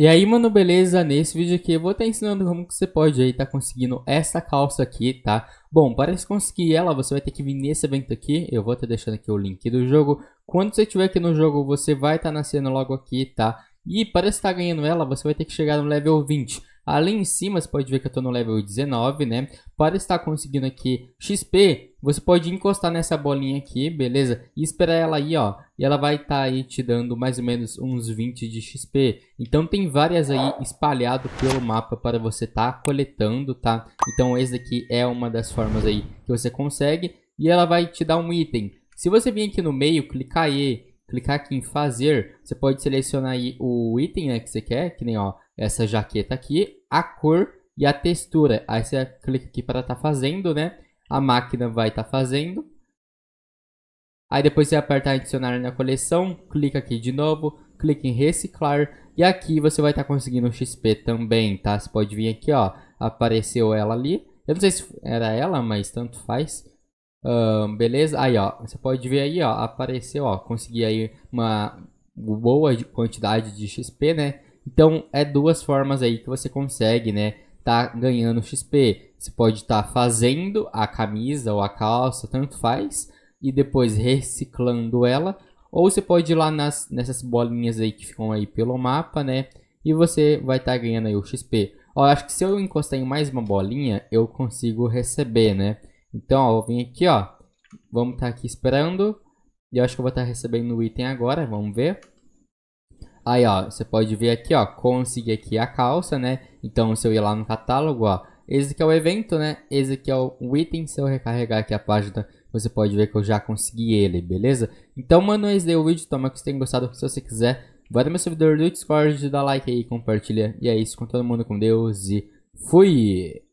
E aí, mano, beleza? Nesse vídeo aqui eu vou estar tá ensinando como que você pode aí tá conseguindo essa calça aqui, tá? Bom, para conseguir ela, você vai ter que vir nesse evento aqui. Eu vou estar tá deixando aqui o link do jogo. Quando você estiver aqui no jogo, você vai estar tá nascendo logo aqui, tá? E para estar tá ganhando ela, você vai ter que chegar no level 20. Ali em cima, você pode ver que eu estou no level 19, né? Para estar conseguindo aqui XP, você pode encostar nessa bolinha aqui, beleza? E esperar ela aí, ó. E ela vai estar tá aí te dando mais ou menos uns 20 de XP. Então tem várias aí espalhado pelo mapa para você estar tá coletando, tá? Então esse daqui é uma das formas aí que você consegue. E ela vai te dar um item. Se você vir aqui no meio, clicar E clicar aqui em fazer, você pode selecionar aí o item né, que você quer, que nem ó, essa jaqueta aqui, a cor e a textura. Aí você clica aqui para estar tá fazendo, né? A máquina vai estar tá fazendo. Aí depois você aperta adicionar na coleção, clica aqui de novo, clica em reciclar e aqui você vai estar tá conseguindo XP também, tá? Você pode vir aqui, ó, apareceu ela ali. Eu não sei se era ela, mas tanto faz. Um, beleza? Aí, ó, você pode ver aí, ó, apareceu, ó, consegui aí uma boa quantidade de XP, né? Então, é duas formas aí que você consegue, né, tá ganhando XP. Você pode estar tá fazendo a camisa ou a calça, tanto faz, e depois reciclando ela, ou você pode ir lá nas, nessas bolinhas aí que ficam aí pelo mapa, né, e você vai estar tá ganhando aí o XP. Ó, acho que se eu encostar em mais uma bolinha, eu consigo receber, né? Então, ó, eu vim aqui, ó, vamos estar tá aqui esperando, e eu acho que eu vou estar tá recebendo o item agora, vamos ver. Aí, ó, você pode ver aqui, ó, consegui aqui a calça, né? Então, se eu ir lá no catálogo, ó, esse aqui é o evento, né? Esse aqui é o item, se eu recarregar aqui a página, você pode ver que eu já consegui ele, beleza? Então, mano, esse é daí é o vídeo, toma que você tenham gostado. Se você quiser, vai no meu servidor do Discord, dá like aí, compartilha. E é isso, com todo mundo, com Deus e fui!